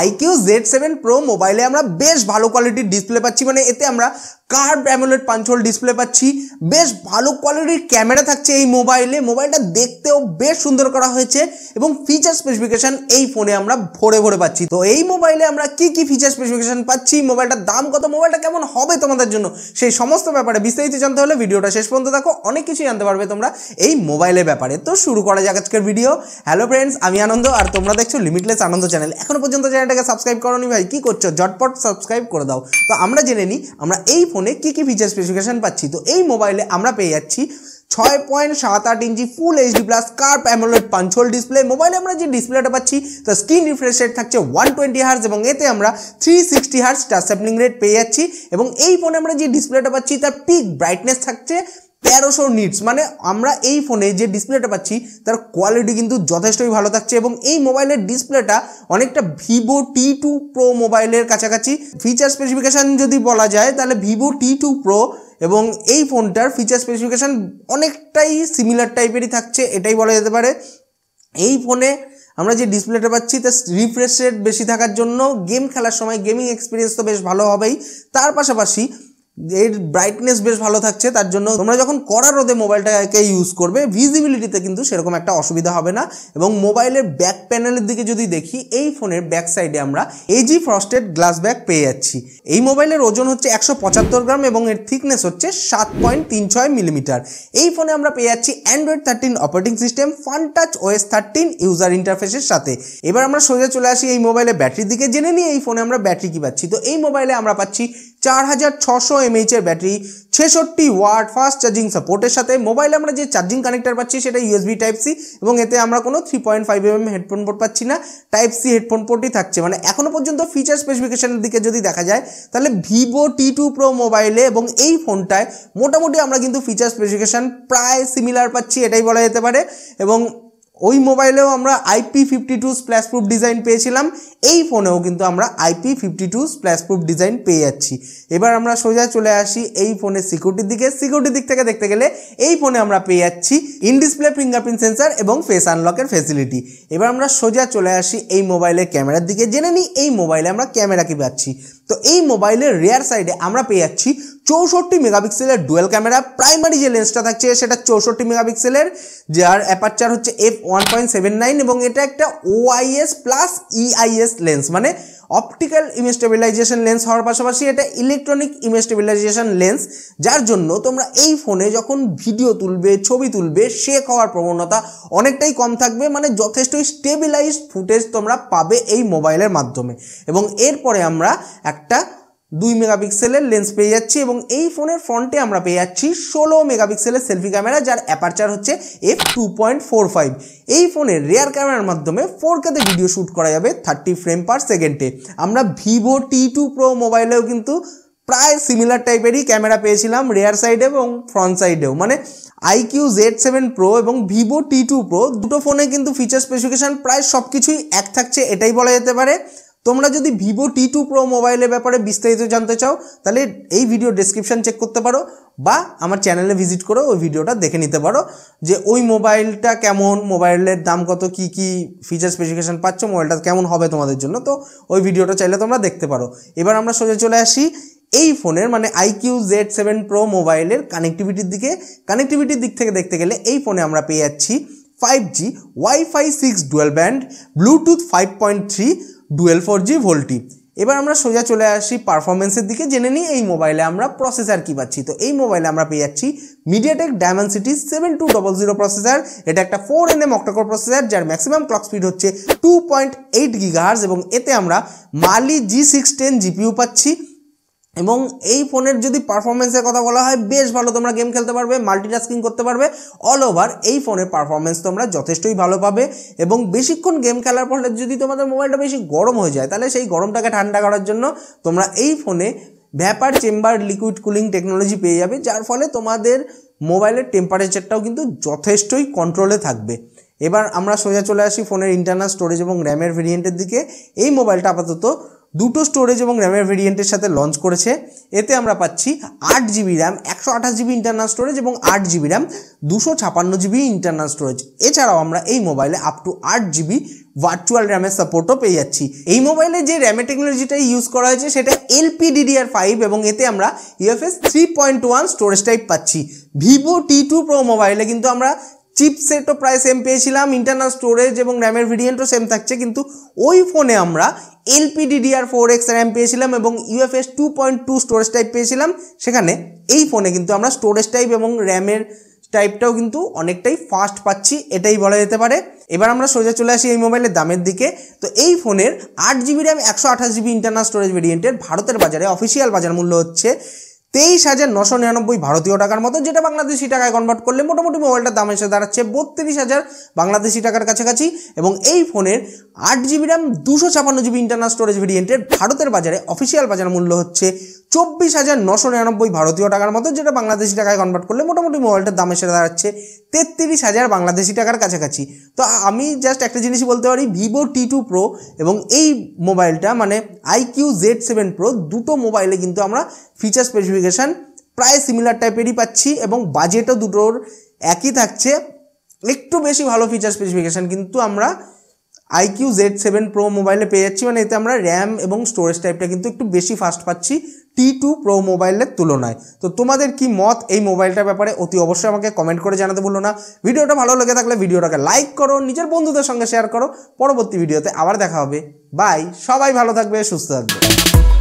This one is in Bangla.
আইকিউ জেড সেভেন প্রো মোবাইলে আমরা বেশ ভালো কোয়ালিটির ডিসপ্লে পাচ্ছি মানে এতে আমরা কার্ভ অ্যামোলেড পাঞ্চল ডিসপ্লে পাচ্ছি বেশ ভালো কোয়ালিটির ক্যামেরা থাকছে এই মোবাইলে মোবাইলটা দেখতেও বেশ সুন্দর করা হয়েছে এবং ফিচার স্পেসিফিকেশান এই ফোনে আমরা ভরে ভরে পাচ্ছি তো এই মোবাইলে আমরা কি কি ফিচার স্পেসিফিকেশান পাচ্ছি মোবাইলটার দাম কত মোবাইলটা কেমন হবে তোমাদের জন্য সেই সমস্ত ব্যাপারে বিস্তারিত জানতে হলে ভিডিওটা শেষ পর্যন্ত দেখো অনেক কিছুই জানতে পারবে তোমরা এই মোবাইলের ব্যাপারে তো শুরু করা যাক আজকের ভিডিও হ্যালো ফ্রেন্ডস আমি আনন্দ আর তোমরা দেখছো লিমিটলেস আনন্দ চ্যানেল এখনো পর্যন্ত চ্যানেলটাকে সাবস্ক্রাইব করোনি ভাই কি করছো জটপট সাবস্ক্রাইব করে দাও তো আমরা জেনে নিই আমরা এই ফোনে কী কী ফিচার স্পেসিফিকেশান পাচ্ছি তো এই মোবাইলে আমরা পেয়ে যাচ্ছি ছয় পয়েন্ট সাত আট ইঞ্চি ফুল এইচডি প্লাস কার্প অ্যামোলেড পাঞ্চল ডিসপ্লে মোবাইলে আমরা যে ডিসপ্লেটা পাচ্ছি তার স্ক্রিন রিফ্রেশ রেট থাকছে ওয়ান টোয়েন্টি হার্স এবং এতে আমরা three sixty hertz touch sampling rate পেয়ে যাচ্ছি এবং এই ফোনে আমরা যে ডিসপ্লেটা পাচ্ছি তার পিক ব্রাইটনেস থাকছে তেরোশো নিটস মানে আমরা এই ফোনে যে ডিসপ্লেটা পাচ্ছি তার কোয়ালিটি কিন্তু যথেষ্টই ভালো থাকছে এবং এই মোবাইলের ডিসপ্লেটা অনেকটা ভিভো টি টু প্রো মোবাইলের কাছাকাছি ফিচার স্পেসিফিকেশান যদি বলা যায় তাহলে ভিভো টি টু প্রো এবং এই ফোনটার ফিচার স্পেসিফিকেশান অনেকটাই সিমিলার টাইপেরই থাকছে এটাই বলা যেতে পারে এই ফোনে আমরা যে ডিসপ্লেটা পাচ্ছি তার রিফ্রেশ রেট বেশি থাকার জন্য গেম খেলার সময় গেমিং এক্সপিরিয়েন্স তো বেশ ভালো হবেই তার পাশাপাশি এর ব্রাইটনেস বেশ ভালো থাকছে তার জন্য তোমরা যখন কড়া রোদে মোবাইলটাকে ইউজ করবে ভিজিবিলিটিতে কিন্তু সেরকম একটা অসুবিধা হবে না এবং মোবাইলের ব্যাক প্যানেলের দিকে যদি দেখি এই ফোনের ব্যাক সাইডে আমরা এজি ফ্রস্টেড গ্লাস ব্যাগ পেয়ে যাচ্ছি এই মোবাইলের ওজন হচ্ছে একশো গ্রাম এবং এর থিকনেস হচ্ছে সাত পয়েন্ট তিন ছয় মিলিমিটার এই ফোনে আমরা পেয়ে যাচ্ছি Android thirteen operating system Funtouch OS thirteen user ইন্টারফেসের সাথে এবার আমরা সোজা চলে আসি এই মোবাইলে ব্যাটারির দিকে জেনে নিই এই ফোনে আমরা ব্যাটারি কি পাচ্ছি তো এই মোবাইলে আমরা পাচ্ছি চার হাজার ছশো এমএইচের ব্যাটারি ছেষট্টি ওয়াট ফাস্ট চার্জিং সাপোর্টের সাথে মোবাইল আমরা যে চার্জিং কানেক্টার পাচ্ছি সেটা ইউএসবি টাইপ সি এবং এতে আমরা কোনো three point five M headphone port পাচ্ছি না টাইপ সি হেডফোন পোর্টই থাকছে মানে এখনও পর্যন্ত ফিচার স্পেসিফিকেশনের দিকে যদি দেখা যায় তাহলে ভিভো টি টু প্রো মোবাইলে এবং এই ফোনটায় মোটামুটি আমরা কিন্তু ফিচার স্পেসিফিকেশান প্রায় সিমিলার পাচ্ছি এটাই বলা যেতে পারে এবং ওই মোবাইলেও আমরা IP fifty two splash proof design পেয়েছিলাম এই ফোনেও কিন্তু আমরা IP fifty two splash proof design পেয়ে যাচ্ছি এবার আমরা সোজা চলে আসি এই ফোনের সিকিউরিটির দিকে সিকিউরিটির দিক থেকে দেখতে গেলে এই ফোনে আমরা পেয়ে যাচ্ছি ইন ডিসপ্লে ফিঙ্গারপ্রিন্ট সেন্সার এবং ফেস আনলকের ফেসিলিটি এবার আমরা সোজা চলে আসি এই মোবাইলের ক্যামেরার দিকে জেনে নিই এই মোবাইলে আমরা ক্যামেরা কি পাচ্ছি তো এই মোবাইলের রেয়ার সাইডে আমরা পেয়ে যাচ্ছি চৌষট্টি মেগাপিক্সেলের ডুয়েল ক্যামেরা প্রাইমারি যে লেন্সটা থাকছে সেটা চৌষট্টি মেগাপিক্সেলের যার অ্যাপারচার হচ্ছে F one point seven nine এবং এটা একটা ওআইএস প্লাস ইআইএস লেন্স মানে অপটিক্যাল ইমেজ স্টেবিলাইজেশন লেন্স হওয়ার পাশাপাশি এটা ইলেকট্রনিক ইমেজ স্টেবিলাইজেশন লেন্স যার জন্য তোমরা এই ফোনে যখন ভিডিও তুলবে ছবি তুলবে শেক হওয়ার প্রবণতা অনেকটাই কম থাকবে মানে যথেষ্ট স্টেবিলাইজড ফুটেজ তোমরা পাবে এই মোবাইলের মাধ্যমে এবং এরপরে আমরা একটা দুই মেগাপিক্সেলের লেন্স পেয়ে যাচ্ছি এবং এই ফোনের ফ্রন্টে আমরা পেয়ে যাচ্ছি ষোলো মেগাপিক্সেলের সেলফি ক্যামেরা যার অ্যাপারচার হচ্ছে F two point four five এই ফোনের রেয়ার ক্যামেরার মাধ্যমে ফোর কেতে ভিডিও শ্যুট করা যাবে থার্টি ফ্রেম পার সেকেন্ডে আমরা ভিভো টি টু প্রো মোবাইলেও কিন্তু প্রায় সিমিলার টাইপেরই ক্যামেরা পেয়েছিলাম রেয়ার সাইডে এবং ফ্রন্ট সাইডেও মানে আইকিউ জেড সেভেন প্রো এবং ভিভো টি টু প্রো দুটো ফোনে কিন্তু ফিচার স্পেসিফিকেশান প্রায় সব কিছুই এক থাকছে এটাই বলা যেতে পারে তোমরা যদি ভিভো টি টু প্রো মোবাইলের ব্যাপারে বিস্তারিত জানতে চাও তাহলে এই ভিডিও ডিসক্রিপশান চেক করতে পারো বা আমার চ্যানেলে ভিজিট করে ওই ভিডিওটা দেখে নিতে পারো যে ওই মোবাইলটা কেমন মোবাইলের দাম কত কি কি ফিচার স্পেসিফিকেশান পাচ্ছ মোবাইলটা কেমন হবে তোমাদের জন্য তো ওই ভিডিওটা চাইলে তোমরা দেখতে পারো এবার আমরা সোজা চলে আসি এই ফোনের মানে আইকিউ জেড সেভেন প্রো মোবাইলের কানেক্টিভিটির দিকে কানেক্টিভিটির দিক থেকে দেখতে গেলে এই ফোনে আমরা পেয়ে যাচ্ছি five G WiFi six dual band Bluetooth five point three dual four G VoLTE এবার আমরা সোজা চলে আসি পারফরমেন্সের দিকে জেনে নিই এই মোবাইলে আমরা প্রসেসার কী পাচ্ছি তো এই মোবাইলে আমরা পেয়ে যাচ্ছি MediaTek Dimensity seven two double zero processor এটা একটা four N M octa core processor যার ম্যাক্সিমাম ক্লক স্পিড হচ্ছে টু পয়েন্ট এইট গিগাহার্স এবং এতে আমরা Mali G six ten GPU পাচ্ছি এবং এই ফোনের যদি পারফরমেন্সের কথা বলা হয় বেশ ভালো তোমরা গেম খেলতে পারবে মাল্টিটাস্কিং করতে পারবে অল ওভার এই ফোনের পারফরমেন্স তোমরা যথেষ্টই ভালো পাবে এবং বেশিক্ষণ গেম খেলার ফলে যদি তোমাদের মোবাইলটা বেশি গরম হয়ে যায় তাহলে সেই গরমটাকে ঠান্ডা করার জন্য তোমরা এই ফোনে vapour chamber liquid cooling technology পেয়ে যাবে যার ফলে তোমাদের মোবাইলের টেম্পারেচারটাও কিন্তু যথেষ্টই কন্ট্রোলে থাকবে এবার আমরা সোজা চলে আসি ফোনের ইন্টারনাল স্টোরেজ এবং র্যামের ভেরিয়েন্টের দিকে এই মোবাইলটা আপাতত দুটো স্টোরেজ এবং র্যামের ভেরিয়েন্টের সাথে লঞ্চ করেছে এতে আমরা পাচ্ছি আট জিবি র্যাম একশো আঠাশ জিবি ইন্টারনাল স্টোরেজ এবং আট জিবি র্যাম দুশো ছাপান্ন জিবি ইন্টারনাল স্টোরেজ এছাড়াও আমরা এই মোবাইলে আপ টু আট জিবি ভার্চুয়াল র্যামের সাপোর্টও পেয়ে যাচ্ছি এই মোবাইলে যে র্যামে টেকনোলজিটা ইউজ করা হয়েছে সেটা এলপিডিডিআর ফাইভ এবং এতে আমরা UFS three point one storage type পাচ্ছি ভিভো টি টু প্রো মোবাইলে কিন্তু আমরা চিপসেটও প্রায় সেম পেয়েছিলাম ইন্টারনাল স্টোরেজ এবং র্যামের ভেরিয়েন্টও সেম থাকছে কিন্তু ওই ফোনে আমরা এলপিডিডিআর ফোর এক্স র্যাম পেয়েছিলাম এবং UFS two point two storage type পেয়েছিলাম সেখানে এই ফোনে কিন্তু আমরা স্টোরেজ টাইপ এবং র্যামের টাইপটাও কিন্তু অনেকটাই ফাস্ট পাচ্ছি এটাই বলা যেতে পারে এবার আমরা সোজা চলে আসি এই মোবাইলের দামের দিকে তো এই ফোনের আট জিবি র্যাম একশো আঠাশ জিবি ইন্টারনাল স্টোরেজ ভেরিয়েন্টের ভারতের বাজারে অফিসিয়াল বাজার মূল্য হচ্ছে তেইশ হাজার নশো নিরানব্বই ভারতীয় টাকার মতো যেটা বাংলাদেশি টাকায় কনভার্ট করলে মোটামুটি মোবাইলটার দাম এসে দাঁড়াচ্ছে বত্রিশ হাজার বাংলাদেশি টাকার কাছাকাছি এবং এই ফোনের আট জিবি র্যাম দুশো ছাপান্ন জিবি ইন্টারনাল স্টোরেজ ভেরিয়েন্টের ভারতের বাজারে অফিসিয়াল বাজার মূল্য হচ্ছে চব্বিশ হাজার নশো নিরানব্বই ভারতীয় টাকার মতো যেটা বাংলাদেশি টাকায় কনভার্ট করলে মোটামুটি মোবাইলটার দাম এসে দাঁড়াচ্ছে তেত্রিশ হাজার বাংলাদেশি টাকার কাছাকাছি তো আমি জাস্ট একটা জিনিস বলতে পারি ভিভো টি টু প্রো এবং এই মোবাইলটা মানে আইকিউ জেড সেভেন প্রো দুটো মোবাইলে কিন্তু আমরা ফিচার স্পেসিফিক স্পেসিফিকেশান প্রায় সিমিলার টাইপেরই পাচ্ছি এবং বাজেটও দুটোর একই থাকছে একটু বেশি ভালো ফিচার স্পেসিফিকেশান কিন্তু আমরা আইকিউ জেড সেভেন প্রো মোবাইলে পেয়ে যাচ্ছি মানে এতে আমরা র্যাম এবং স্টোরেজ টাইপটা কিন্তু একটু বেশি ফাস্ট পাচ্ছি টি টু প্রো মোবাইলের তুলনায় তো তোমাদের কি মত এই মোবাইলটার ব্যাপারে অতি অবশ্যই আমাকে কমেন্ট করে জানাতে ভুলো না ভিডিওটা ভালো লেগে থাকলে ভিডিওটাকে লাইক করো নিজের বন্ধুদের সঙ্গে শেয়ার করো পরবর্তী ভিডিওতে আবার দেখা হবে বাই সবাই ভালো থাকবে সুস্থ থাকবে